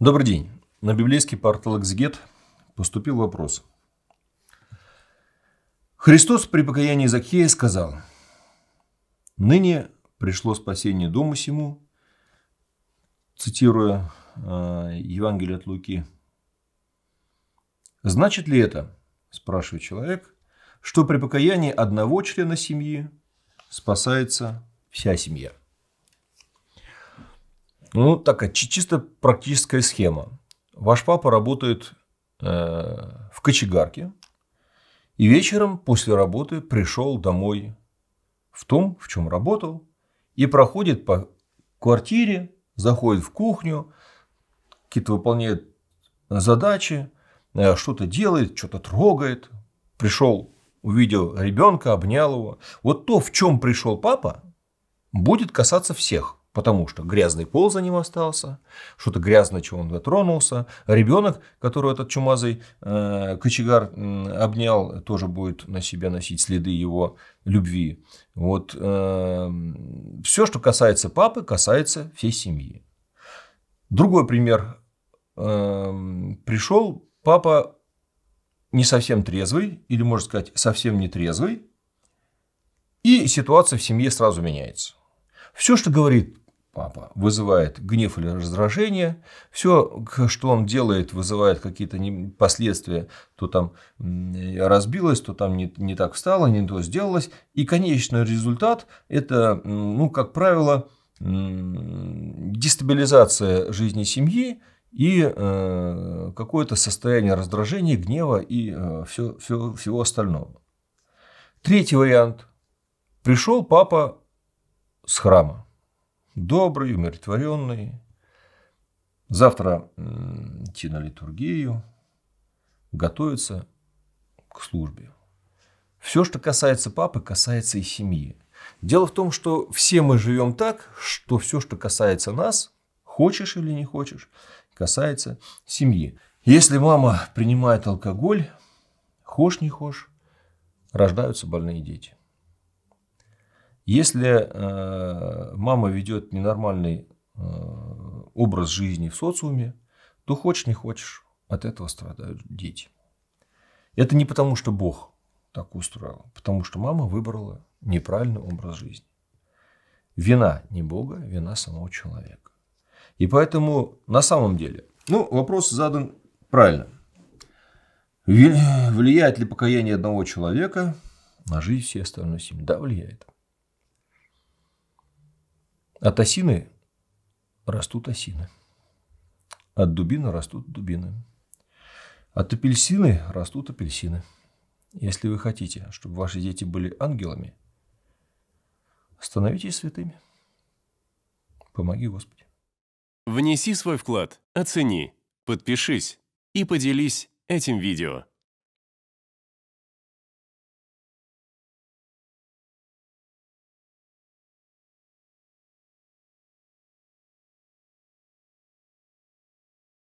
Добрый день. На библейский портал «Экзегет» поступил вопрос. Христос при покаянии Закхея сказал, «Ныне пришло спасение дому сему», цитируя э, Евангелие от Луки. «Значит ли это, – спрашивает человек, – что при покаянии одного члена семьи спасается вся семья?» Ну, такая чисто практическая схема. Ваш папа работает э, в кочегарке, и вечером после работы пришел домой в том, в чем работал, и проходит по квартире, заходит в кухню, какие-то выполняет задачи, э, что-то делает, что-то трогает. Пришел, увидел ребенка, обнял его. Вот то, в чем пришел папа, будет касаться всех – потому что грязный пол за ним остался, что-то грязное, чего он дотронулся, ребенок, которого этот чумазый э, кочегар э, обнял, тоже будет на себя носить следы его любви. Вот э, все, что касается папы, касается всей семьи. Другой пример э, пришел папа не совсем трезвый, или можно сказать совсем не трезвый, и ситуация в семье сразу меняется. Все, что говорит папа вызывает гнев или раздражение, все, что он делает, вызывает какие-то последствия, то там разбилось, то там не, не так встало, не то сделалось, и конечный результат – это, ну, как правило, дестабилизация жизни семьи и э, какое-то состояние раздражения, гнева и э, все, все, всего остального. Третий вариант. Пришел папа с храма добрый, умиротворенный. Завтра идти на литургию, готовиться к службе. Все, что касается папы, касается и семьи. Дело в том, что все мы живем так, что все, что касается нас, хочешь или не хочешь, касается семьи. Если мама принимает алкоголь, хочешь не хочешь, рождаются больные дети. Если э, мама ведет ненормальный э, образ жизни в социуме, то хочешь не хочешь, от этого страдают дети. Это не потому, что Бог так устроил, а потому что мама выбрала неправильный образ жизни. Вина не Бога, вина самого человека. И поэтому на самом деле, ну, вопрос задан правильно. Влияет ли покаяние одного человека на жизнь всей остальной семьи? Да, влияет. От осины растут осины. От дубины растут дубины. От апельсины растут апельсины. Если вы хотите, чтобы ваши дети были ангелами, становитесь святыми. Помоги, Господи. Внеси свой вклад, оцени, подпишись и поделись этим видео.